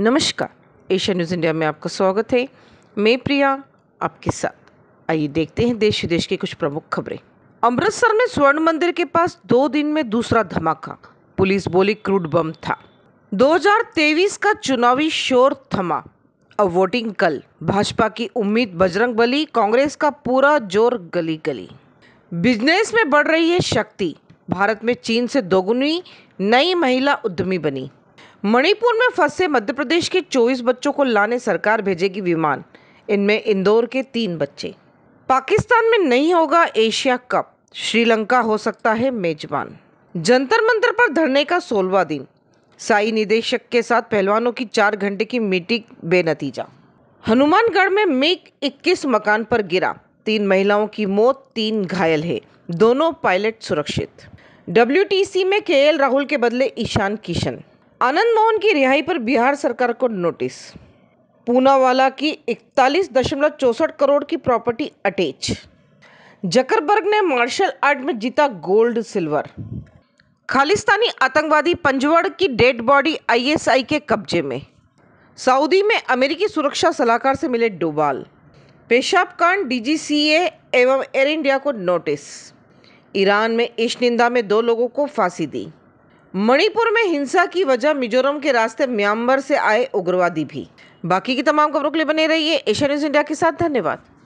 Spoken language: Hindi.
नमस्कार एशिया न्यूज़ इंडिया में आपका स्वागत है मैं प्रिया आपके साथ आइए देखते हैं देश विदेश की कुछ प्रमुख खबरें अमृतसर में स्वर्ण मंदिर के पास दो दिन में दूसरा धमाका पुलिस बोली क्रूड बम था 2023 का चुनावी शोर थमा अब वोटिंग कल भाजपा की उम्मीद बजरंग बली कांग्रेस का पूरा जोर गली गली बिजनेस में बढ़ रही है शक्ति भारत में चीन से दोगुनी नई महिला उद्यमी बनी मणिपुर में फंसे मध्य प्रदेश के 24 बच्चों को लाने सरकार भेजेगी विमान इनमें इंदौर के तीन बच्चे पाकिस्तान में नहीं होगा एशिया कप श्रीलंका हो सकता है मेजबान जंतर मंतर पर धरने का सोलवा दिन साई निदेशक के साथ पहलवानों की चार घंटे की मीटिंग बेनतीजा हनुमानगढ़ में मेक 21 मकान पर गिरा तीन महिलाओं की मौत तीन घायल है दोनों पायलट सुरक्षित डब्ल्यू में के राहुल के बदले ईशान किशन आनंद मोहन की रिहाई पर बिहार सरकार को नोटिस पूनावाला की इकतालीस दशमलव चौसठ करोड़ की प्रॉपर्टी अटैच जकरबर्ग ने मार्शल आर्ट में जीता गोल्ड सिल्वर खालिस्तानी आतंकवादी पंजवड़ की डेड बॉडी आईएसआई के कब्जे में सऊदी में अमेरिकी सुरक्षा सलाहकार से मिले डोबाल पेशाब कांड डीजीसीए एवं एयर इंडिया को नोटिस ईरान में इश निंदा में दो लोगों को फांसी दी मणिपुर में हिंसा की वजह मिजोरम के रास्ते म्यांमार से आए उग्रवादी भी बाकी की तमाम खबरों के लिए बने रहिए एशिया न्यूज इंडिया के साथ धन्यवाद